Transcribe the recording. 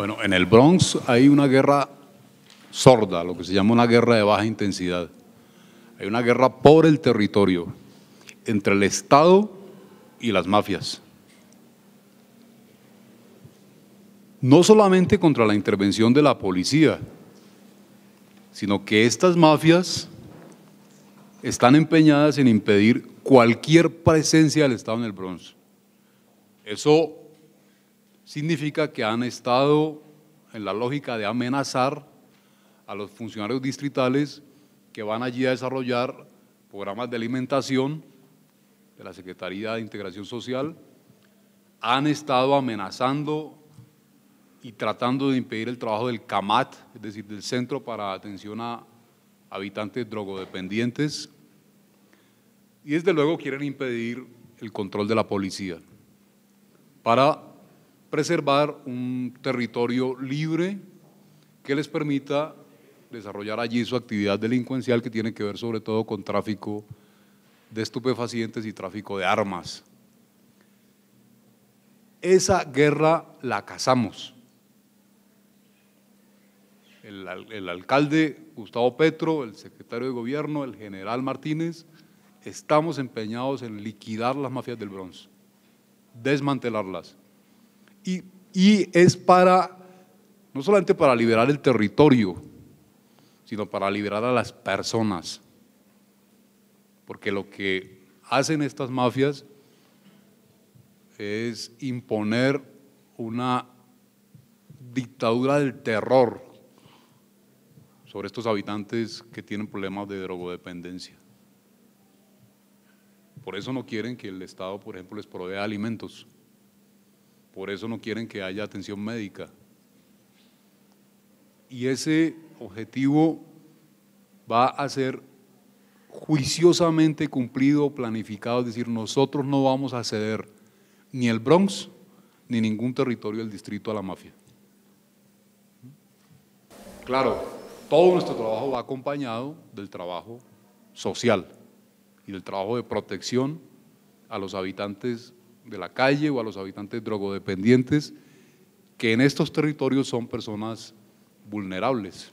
Bueno, en el Bronx hay una guerra sorda, lo que se llama una guerra de baja intensidad. Hay una guerra por el territorio, entre el Estado y las mafias. No solamente contra la intervención de la policía, sino que estas mafias están empeñadas en impedir cualquier presencia del Estado en el Bronx. Eso significa que han estado en la lógica de amenazar a los funcionarios distritales que van allí a desarrollar programas de alimentación de la Secretaría de Integración Social, han estado amenazando y tratando de impedir el trabajo del CAMAT, es decir, del Centro para Atención a Habitantes Drogodependientes, y desde luego quieren impedir el control de la policía para preservar un territorio libre que les permita desarrollar allí su actividad delincuencial que tiene que ver sobre todo con tráfico de estupefacientes y tráfico de armas. Esa guerra la cazamos. El, alcalde Gustavo Petro, el secretario de gobierno, el general Martínez, estamos empeñados en liquidar las mafias del bronce, desmantelarlas y, es para, no solamente para liberar el territorio, sino para liberar a las personas. Porque lo que hacen estas mafias es imponer una dictadura del terror sobre estos habitantes que tienen problemas de drogodependencia. Por eso no quieren que el Estado, por ejemplo, les provea alimentos. Por eso no quieren que haya atención médica. Y ese objetivo va a ser juiciosamente cumplido, planificado, es decir, nosotros no vamos a ceder ni el Bronx ni ningún territorio del distrito a la mafia. Claro, todo nuestro trabajo va acompañado del trabajo social y del trabajo de protección a los habitantes de la calle o a los habitantes drogodependientes, que en estos territorios son personas vulnerables.